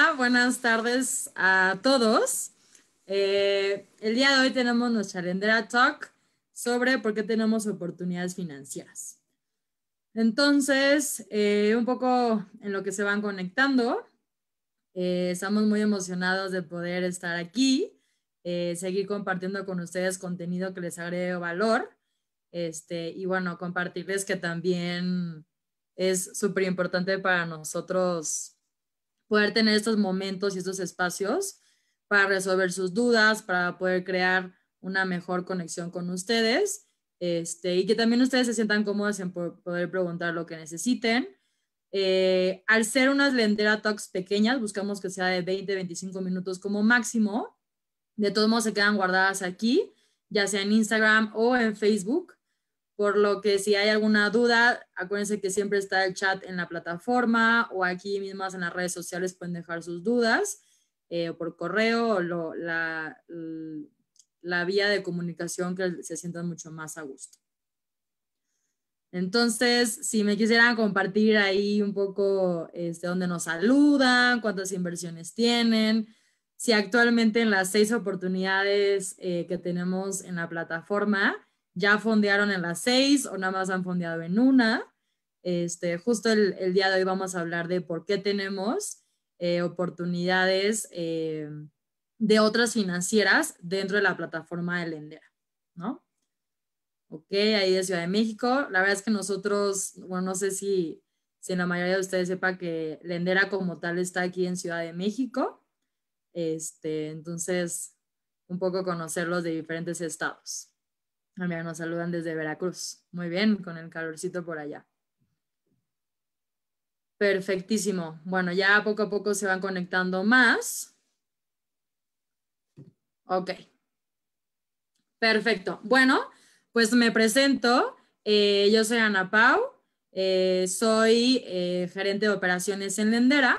Ah, buenas tardes a todos. Eh, el día de hoy tenemos nuestra Lendera Talk sobre por qué tenemos oportunidades financieras. Entonces, eh, un poco en lo que se van conectando, eh, estamos muy emocionados de poder estar aquí, seguir compartiendo con ustedes contenido que les agregue valor este, y bueno, compartirles que también es súper importante para nosotros poder tener estos momentos y estos espacios para resolver sus dudas, para poder crear una mejor conexión con ustedes este, y que también ustedes se sientan cómodos en poder preguntar lo que necesiten. Eh, al ser unas lendera talks pequeñas, buscamos que sea de 20, 25 minutos como máximo. De todos modos, se quedan guardadas aquí, ya sea en Instagram o en Facebook. Por lo que si hay alguna duda, acuérdense que siempre está el chat en la plataforma o aquí mismas en las redes sociales pueden dejar sus dudas eh, por correo o la, vía de comunicación que se sientan mucho más a gusto. Entonces, si me quisieran compartir ahí un poco de este, dónde nos saludan, cuántas inversiones tienen, si actualmente en las seis oportunidades eh, que tenemos en la plataforma, ya fondearon en las seis o nada más han fondeado en una. Este, justo el, día de hoy vamos a hablar de por qué tenemos eh, oportunidades eh, de otras financieras dentro de la plataforma de Lendera, ¿no? Ok, ahí de Ciudad de México. La verdad es que nosotros, bueno, no sé si, si la mayoría de ustedes sepa que Lendera como tal está aquí en Ciudad de México. Este, entonces, un poco conocerlos de diferentes estados. Ah, nos saludan desde Veracruz. Muy bien, con el calorcito por allá. Perfectísimo. Bueno, ya poco a poco se van conectando más. Ok. Perfecto. Bueno, pues me presento. Eh, yo soy Ana Pau. Eh, soy eh, gerente de operaciones en Lendera.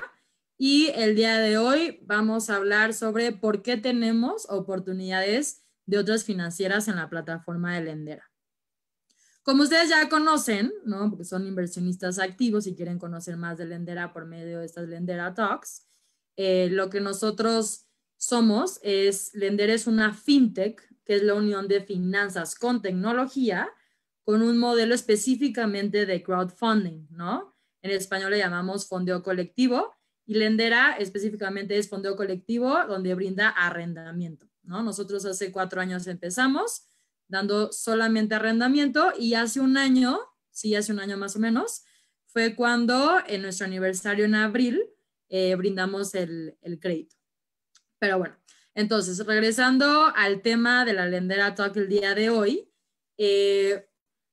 Y el día de hoy vamos a hablar sobre por qué tenemos oportunidades de otras financieras en la plataforma de Lendera. Como ustedes ya conocen, porque son inversionistas activos y quieren conocer más de Lendera por medio de estas Lendera Talks, eh, lo que nosotros somos es, Lendera es una fintech, que es la unión de finanzas con tecnología, con un modelo específicamente de crowdfunding, ¿no? En español le llamamos fondeo colectivo y Lendera específicamente es fondeo colectivo donde brinda arrendamiento. Nosotros hace cuatro años empezamos dando solamente arrendamiento y hace un año, sí, hace un año más o menos, fue cuando en nuestro aniversario en abril eh, brindamos el, crédito. Pero bueno, entonces, regresando al tema de la lendera todo el día de hoy, eh,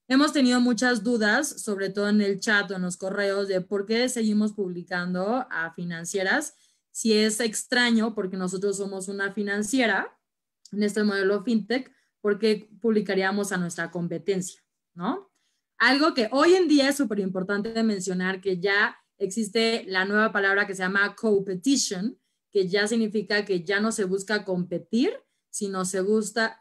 hemos tenido muchas dudas, sobre todo en el chat o en los correos, de por qué seguimos publicando a financieras. Si es extraño, porque nosotros somos una financiera, en este modelo fintech porque publicaríamos a nuestra competencia, ¿no? Algo que hoy en día es súper importante mencionar, que ya existe la nueva palabra que se llama competition, que ya significa que ya no se busca competir, sino se,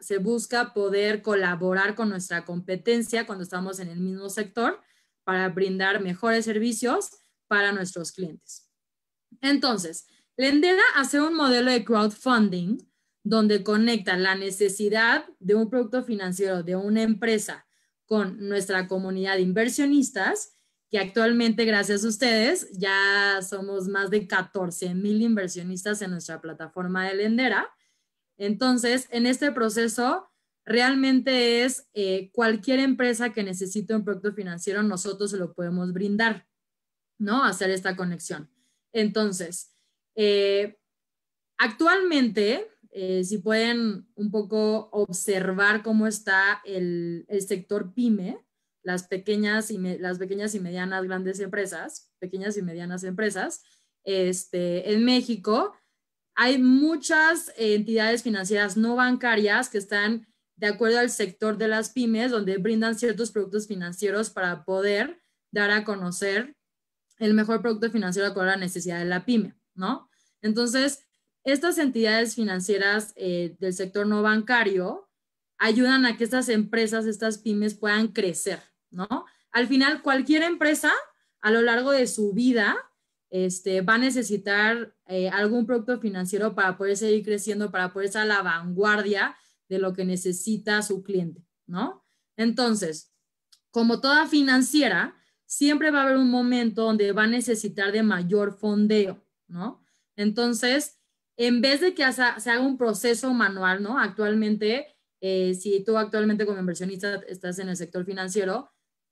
se busca poder colaborar con nuestra competencia cuando estamos en el mismo sector para brindar mejores servicios para nuestros clientes. Entonces, Lendera hace un modelo de crowdfunding donde conecta la necesidad de un producto financiero de una empresa con nuestra comunidad de inversionistas, que actualmente, gracias a ustedes, ya somos más de 14 mil inversionistas en nuestra plataforma de lendera. Entonces, en este proceso, realmente es eh, cualquier empresa que necesite un producto financiero, nosotros se lo podemos brindar, ¿no? Hacer esta conexión. Entonces, eh, actualmente, eh, si pueden un poco observar cómo está el, sector pyme, las pequeñas, y las pequeñas y medianas grandes empresas, pequeñas y medianas empresas, este, en México hay muchas entidades financieras no bancarias que están de acuerdo al sector de las pymes, donde brindan ciertos productos financieros para poder dar a conocer el mejor producto financiero acorde a la necesidad de la pyme, ¿no? Entonces, estas entidades financieras eh, del sector no bancario ayudan a que estas empresas, estas pymes puedan crecer, ¿no? Al final, cualquier empresa a lo largo de su vida este, va a necesitar eh, algún producto financiero para poder seguir creciendo, para poder estar a la vanguardia de lo que necesita su cliente, ¿no? Entonces, como toda financiera, siempre va a haber un momento donde va a necesitar de mayor fondeo, ¿no? Entonces, en vez de que se haga un proceso manual, ¿no? Actualmente, eh, si tú actualmente como inversionista estás en el sector financiero,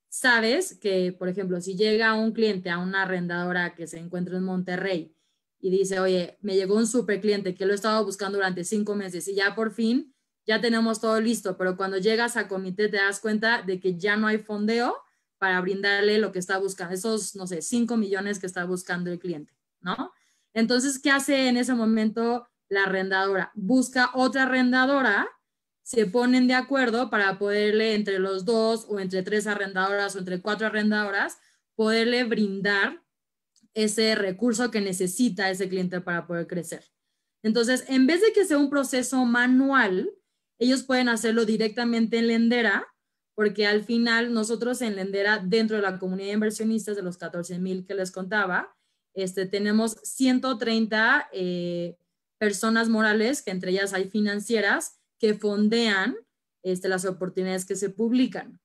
sabes que, por ejemplo, si llega un cliente a una arrendadora que se encuentra en Monterrey y dice, oye, me llegó un super cliente que lo he estado buscando durante cinco meses y ya por fin, ya tenemos todo listo, pero cuando llegas a comité te das cuenta de que ya no hay fondeo para brindarle lo que está buscando, esos, no sé, cinco millones que está buscando el cliente, ¿no? Entonces, ¿qué hace en ese momento la arrendadora? Busca otra arrendadora, se ponen de acuerdo para poderle entre los dos o entre tres arrendadoras o entre cuatro arrendadoras, poderle brindar ese recurso que necesita ese cliente para poder crecer. Entonces, en vez de que sea un proceso manual, ellos pueden hacerlo directamente en Lendera, porque al final nosotros en Lendera, dentro de la comunidad de inversionistas de los 14 mil que les contaba, este, tenemos 130 eh, personas morales, que entre ellas hay financieras, que fondean este, las oportunidades que se publican.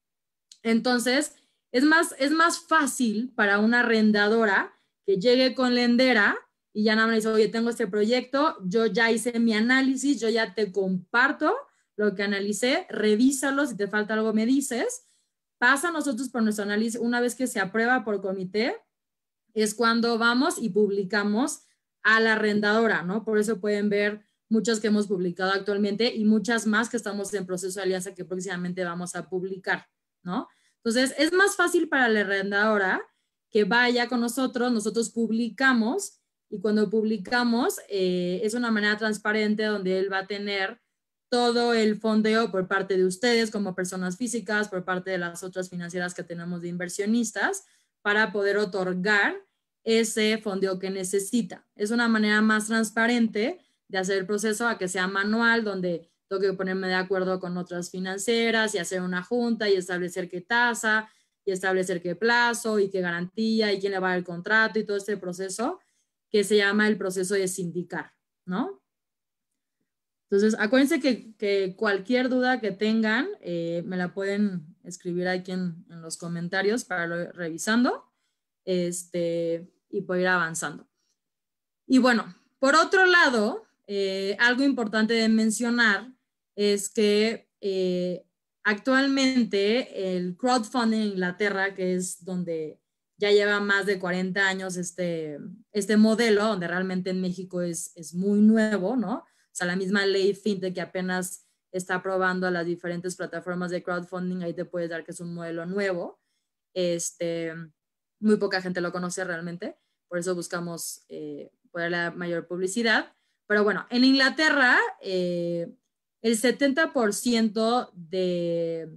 Entonces, es más, es más fácil para una arrendadora que llegue con lendera y ya nada más dice, oye, tengo este proyecto, yo ya hice mi análisis, yo ya te comparto lo que analicé, revísalo, si te falta algo me dices, pasa nosotros por nuestro análisis, una vez que se aprueba por comité, es cuando vamos y publicamos a la arrendadora, ¿no? Por eso pueden ver muchas que hemos publicado actualmente y muchas más que estamos en proceso de alianza que próximamente vamos a publicar, ¿no? Entonces, es más fácil para la arrendadora que vaya con nosotros, nosotros publicamos y cuando publicamos eh, es una manera transparente donde él va a tener todo el fondeo por parte de ustedes como personas físicas, por parte de las otras financieras que tenemos de inversionistas, para poder otorgar ese fondeo que necesita. Es una manera más transparente de hacer el proceso a que sea manual, donde tengo que ponerme de acuerdo con otras financieras y hacer una junta y establecer qué tasa y establecer qué plazo y qué garantía y quién le va a el contrato y todo este proceso que se llama el proceso de sindicar, ¿no? Entonces, acuérdense que, cualquier duda que tengan, eh, me la pueden escribir aquí en, los comentarios para ir revisando este, y poder ir avanzando. Y bueno, por otro lado, eh, algo importante de mencionar es que eh, actualmente el crowdfunding en Inglaterra, que es donde ya lleva más de 40 años este, este modelo, donde realmente en México es, es muy nuevo, ¿no? O sea, la misma ley fintech que apenas está probando a las diferentes plataformas de crowdfunding, ahí te puedes dar que es un modelo nuevo. Este, muy poca gente lo conoce realmente, por eso buscamos eh, poder la mayor publicidad. Pero bueno, en Inglaterra, eh, el 70% de,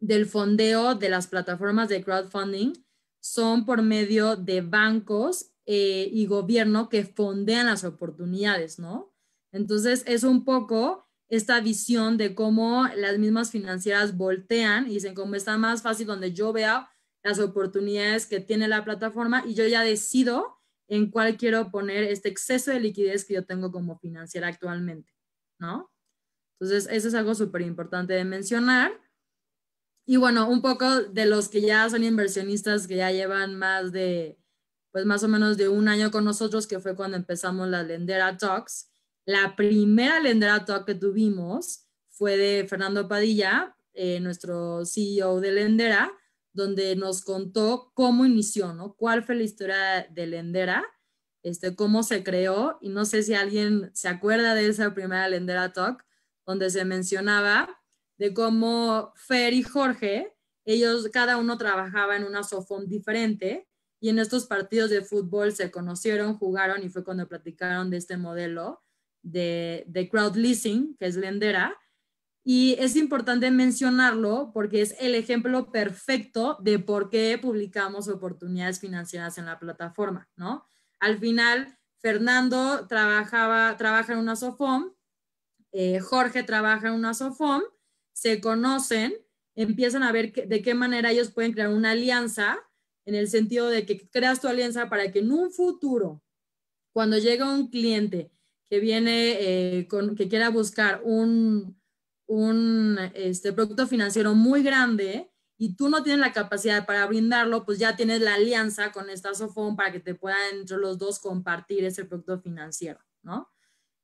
del fondeo de las plataformas de crowdfunding son por medio de bancos eh, y gobierno que fondean las oportunidades, ¿no? Entonces, es un poco esta visión de cómo las mismas financieras voltean y dicen, cómo está más fácil donde yo vea las oportunidades que tiene la plataforma y yo ya decido en cuál quiero poner este exceso de liquidez que yo tengo como financiera actualmente, ¿no? Entonces, eso es algo súper importante de mencionar. Y bueno, un poco de los que ya son inversionistas, que ya llevan más de, pues más o menos de un año con nosotros, que fue cuando empezamos la Lendera Talks la primera Lendera Talk que tuvimos fue de Fernando Padilla, eh, nuestro CEO de Lendera, donde nos contó cómo inició, ¿Cuál fue la historia de Lendera? Este, cómo se creó, y no sé si alguien se acuerda de esa primera Lendera Talk, donde se mencionaba de cómo Fer y Jorge, ellos cada uno trabajaba en una sofón diferente, y en estos partidos de fútbol se conocieron, jugaron y fue cuando platicaron de este modelo de, crowd leasing, que es Lendera. Y es importante mencionarlo porque es el ejemplo perfecto de por qué publicamos oportunidades financieras en la plataforma, ¿no? Al final, Fernando trabajaba, trabaja en una SOFOM, eh, Jorge trabaja en una SOFOM, se conocen, empiezan a ver de qué manera ellos pueden crear una alianza en el sentido de que creas tu alianza para que en un futuro, cuando llega un cliente que viene, eh, con, que quiera buscar un, este, producto financiero muy grande y tú no tienes la capacidad para brindarlo, pues ya tienes la alianza con esta Sofón para que te puedan entre los dos compartir ese producto financiero, ¿no?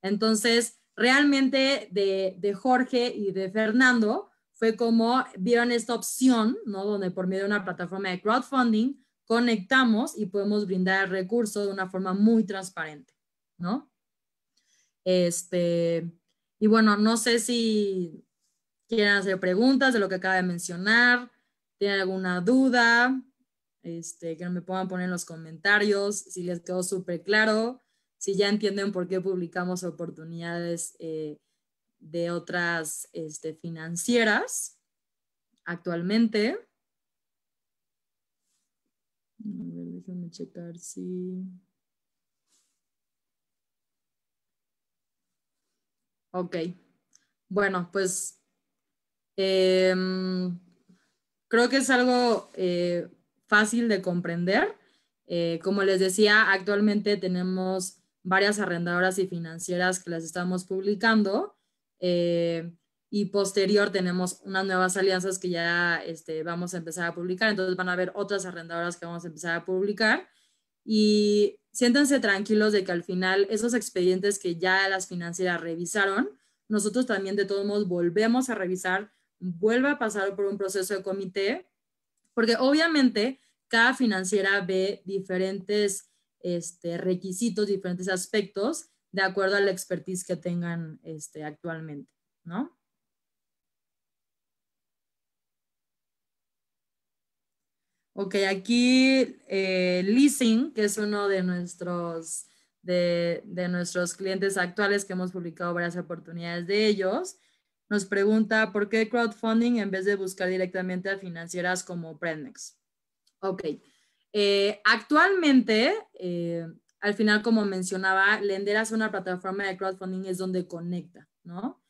Entonces, realmente de, de Jorge y de Fernando fue como vieron esta opción, ¿no? Donde por medio de una plataforma de crowdfunding conectamos y podemos brindar recursos de una forma muy transparente, ¿no? Este, y bueno, no sé si quieren hacer preguntas de lo que acaba de mencionar, tienen alguna duda, este, que me puedan poner en los comentarios si les quedó súper claro, si ya entienden por qué publicamos oportunidades eh, de otras este, financieras actualmente. A ver, déjenme checar si... Ok. Bueno, pues em, creo que es algo eh, fácil de comprender. Eh, como les decía, actualmente tenemos varias arrendadoras y financieras que las estamos publicando eh, y posterior tenemos unas nuevas alianzas que ya este, vamos a empezar a publicar. Entonces van a haber otras arrendadoras que vamos a empezar a publicar. Y Siéntense tranquilos de que al final esos expedientes que ya las financieras revisaron, nosotros también de todos modos volvemos a revisar, vuelva a pasar por un proceso de comité, porque obviamente cada financiera ve diferentes este, requisitos, diferentes aspectos, de acuerdo a la expertise que tengan este, actualmente, ¿no? Ok, aquí eh, Leasing, que es uno de nuestros, de, nuestros clientes actuales que hemos publicado varias oportunidades de ellos, nos pregunta por qué crowdfunding en vez de buscar directamente a financieras como Prendex. Ok, eh, actualmente, eh, al final, como mencionaba, lenderas es una plataforma de crowdfunding, es donde conecta, ¿no?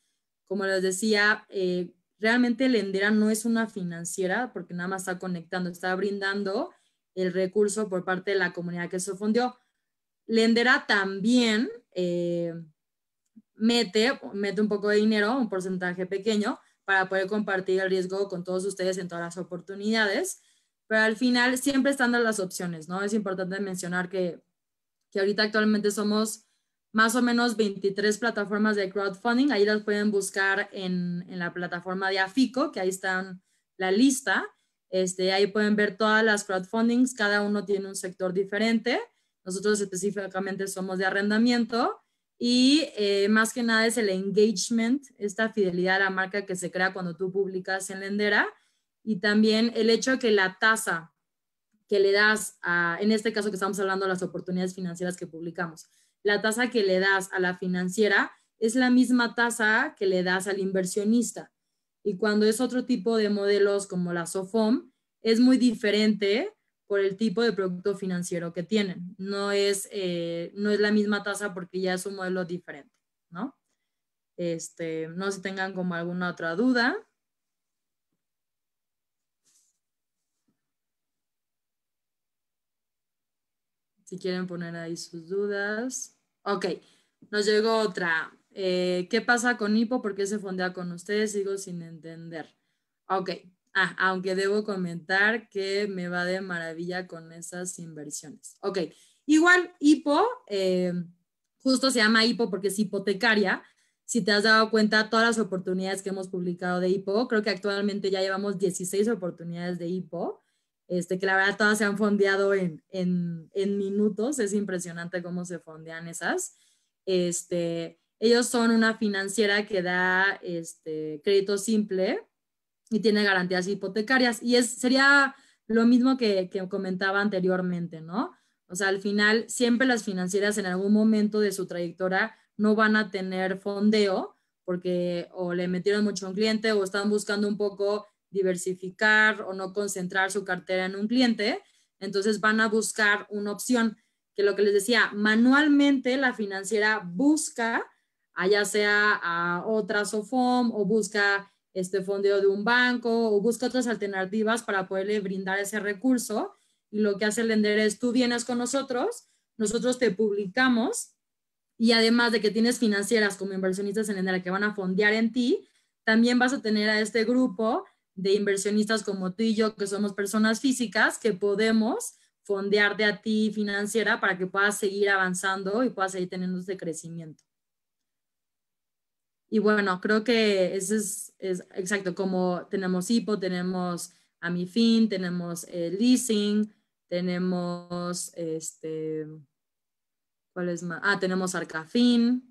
Como les decía, eh, Realmente Lendera no es una financiera porque nada más está conectando, está brindando el recurso por parte de la comunidad que se fundió. Lendera también eh, mete, mete un poco de dinero, un porcentaje pequeño, para poder compartir el riesgo con todos ustedes en todas las oportunidades. Pero al final siempre están las opciones, ¿no? Es importante mencionar que, que ahorita actualmente somos más o menos 23 plataformas de crowdfunding. Ahí las pueden buscar en, la plataforma de Afico, que ahí está la lista. Este, ahí pueden ver todas las crowdfundings, cada uno tiene un sector diferente. Nosotros específicamente somos de arrendamiento y eh, más que nada es el engagement, esta fidelidad a la marca que se crea cuando tú publicas en Lendera y también el hecho de que la tasa que le das a, en este caso que estamos hablando, las oportunidades financieras que publicamos la tasa que le das a la financiera es la misma tasa que le das al inversionista. Y cuando es otro tipo de modelos como la SOFOM, es muy diferente por el tipo de producto financiero que tienen. No es, eh, no es la misma tasa porque ya es un modelo diferente, ¿no? Este, no se tengan como alguna otra duda. si quieren poner ahí sus dudas. Ok, nos llegó otra. Eh, ¿Qué pasa con Hipo? ¿Por qué se fondea con ustedes? Sigo sin entender. Ok, ah, aunque debo comentar que me va de maravilla con esas inversiones. Ok, igual Hipo, eh, justo se llama Hipo porque es hipotecaria. Si te has dado cuenta, todas las oportunidades que hemos publicado de Hipo, creo que actualmente ya llevamos 16 oportunidades de Hipo este, que la verdad todas se han fondeado en, minutos, es impresionante cómo se fondean esas. Este, ellos son una financiera que da este, crédito simple y tiene garantías hipotecarias. Y es, sería lo mismo que, que comentaba anteriormente, ¿no? O sea, al final siempre las financieras en algún momento de su trayectoria no van a tener fondeo porque o le metieron mucho a un cliente o están buscando un poco diversificar o no concentrar su cartera en un cliente, entonces van a buscar una opción que lo que les decía, manualmente la financiera busca, allá ah, sea a otra SOFOM o busca este fondeo de un banco o busca otras alternativas para poderle brindar ese recurso. Y lo que hace el lender es, tú vienes con nosotros, nosotros te publicamos y además de que tienes financieras como inversionistas en lender que van a fondear en ti, también vas a tener a este grupo de inversionistas como tú y yo, que somos personas físicas, que podemos de a ti financiera para que puedas seguir avanzando y puedas seguir teniendo ese crecimiento. Y bueno, creo que eso es, exacto, como tenemos hipo, tenemos Amifin, tenemos eh, leasing, tenemos este, ¿cuál es más? Ah, tenemos Arcafin,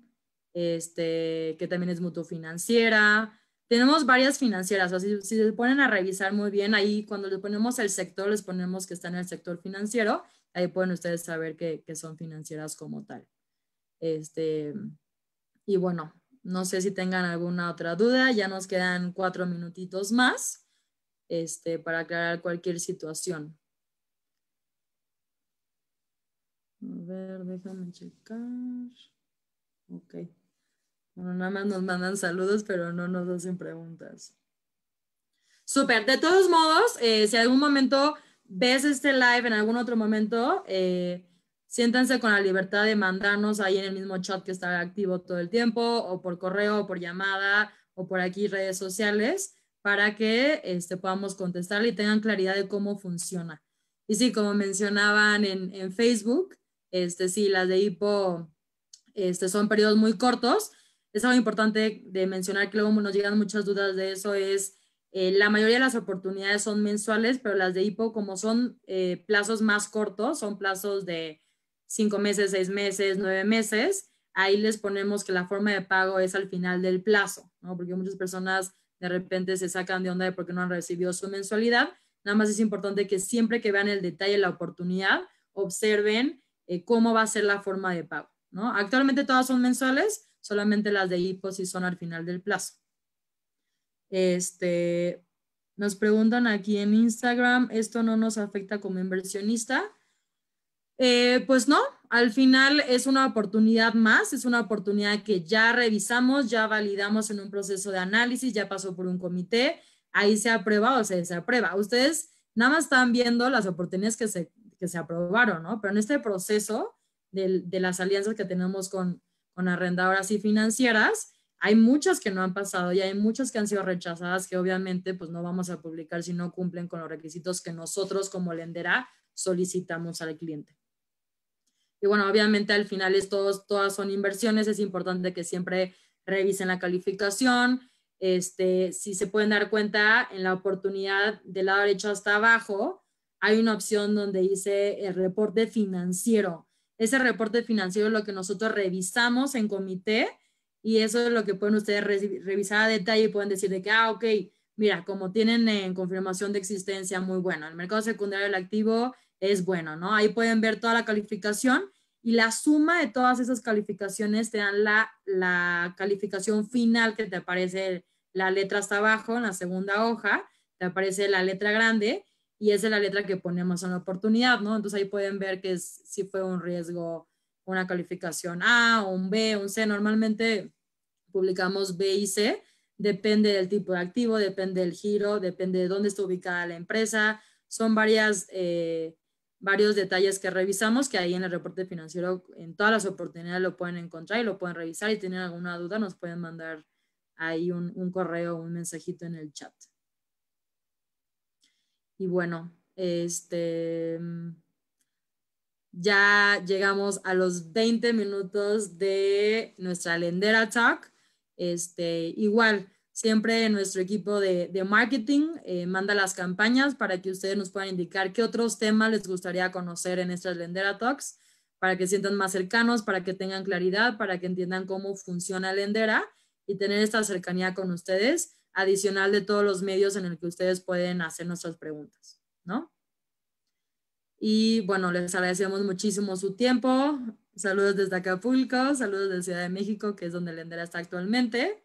este, que también es mutuo financiera, tenemos varias financieras, así si, se ponen a revisar muy bien, ahí cuando le ponemos el sector, les ponemos que está en el sector financiero, ahí pueden ustedes saber que, son financieras como tal. Este, y bueno, no sé si tengan alguna otra duda, ya nos quedan cuatro minutitos más este, para aclarar cualquier situación. A ver, déjame checar. Ok. Bueno, nada más nos mandan saludos, pero no nos hacen preguntas. Súper. De todos modos, eh, si algún momento ves este live en algún otro momento, eh, siéntanse con la libertad de mandarnos ahí en el mismo chat que está activo todo el tiempo, o por correo, o por llamada, o por aquí redes sociales, para que este, podamos contestarle y tengan claridad de cómo funciona. Y sí, como mencionaban en, Facebook, este, sí, las de hipo este, son periodos muy cortos, es algo importante de mencionar que luego nos llegan muchas dudas de eso, es eh, la mayoría de las oportunidades son mensuales, pero las de IPO como son eh, plazos más cortos, son plazos de cinco meses, seis meses, nueve meses, ahí les ponemos que la forma de pago es al final del plazo, ¿no? Porque muchas personas de repente se sacan de onda de porque no han recibido su mensualidad. Nada más es importante que siempre que vean el detalle la oportunidad, observen eh, cómo va a ser la forma de pago, ¿no? Actualmente todas son mensuales, solamente las de y son al final del plazo. Este, nos preguntan aquí en Instagram, ¿esto no nos afecta como inversionista? Eh, pues no, al final es una oportunidad más, es una oportunidad que ya revisamos, ya validamos en un proceso de análisis, ya pasó por un comité, ahí se aprueba o se desaprueba. Ustedes nada más están viendo las oportunidades que se, que se aprobaron, ¿no? Pero en este proceso de las alianzas que tenemos con, con arrendadoras y financieras. Hay muchas que no han pasado y hay muchas que han sido rechazadas que obviamente pues no vamos a publicar si no cumplen con los requisitos que nosotros como lendera solicitamos al cliente. Y bueno, obviamente al final es todos, todas son inversiones, es importante que siempre revisen la calificación. Este, si se pueden dar cuenta, en la oportunidad del lado derecho hasta abajo hay una opción donde dice el reporte financiero. Ese reporte financiero es lo que nosotros revisamos en comité y eso es lo que pueden ustedes revisar a detalle y pueden decir de que, ah, ok, mira, como tienen en eh, confirmación de existencia, muy bueno. El mercado secundario del activo es bueno, ¿no? Ahí pueden ver toda la calificación y la suma de todas esas calificaciones te dan la, la calificación final que te aparece la letra hasta abajo en la segunda hoja, te aparece la letra grande y esa es la letra que ponemos en la oportunidad, ¿no? Entonces ahí pueden ver que si fue un riesgo, una calificación A, un B, un C. Normalmente publicamos B y C, depende del tipo de activo, depende del giro, depende de dónde está ubicada la empresa. Son varias, eh, varios detalles que revisamos que ahí en el reporte financiero, en todas las oportunidades lo pueden encontrar y lo pueden revisar. Y si tienen alguna duda, nos pueden mandar ahí un, un correo, un mensajito en el chat. Y bueno, este, mm, ya llegamos a los 20 minutos de nuestra Lendera Talk. Este, igual, siempre nuestro equipo de, marketing eh, manda las campañas para que ustedes nos puedan indicar qué otros temas les gustaría conocer en estas Lendera Talks, para que sientan más cercanos, para que tengan claridad, para que entiendan cómo funciona Lendera y tener esta cercanía con ustedes adicional de todos los medios en el que ustedes pueden hacer nuestras preguntas, ¿no? Y bueno, les agradecemos muchísimo su tiempo. Saludos desde Acapulco, saludos de Ciudad de México, que es donde Lendera está actualmente.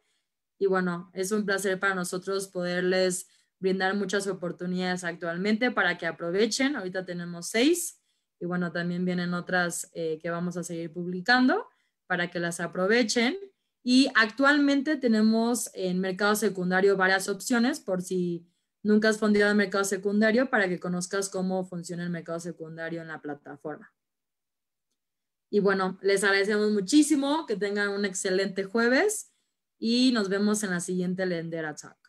Y bueno, es un placer para nosotros poderles brindar muchas oportunidades actualmente para que aprovechen. Ahorita tenemos seis y bueno, también vienen otras eh, que vamos a seguir publicando para que las aprovechen y actualmente tenemos en mercado secundario varias opciones por si nunca has fundido en mercado secundario para que conozcas cómo funciona el mercado secundario en la plataforma. Y bueno, les agradecemos muchísimo, que tengan un excelente jueves y nos vemos en la siguiente Lendera Talk.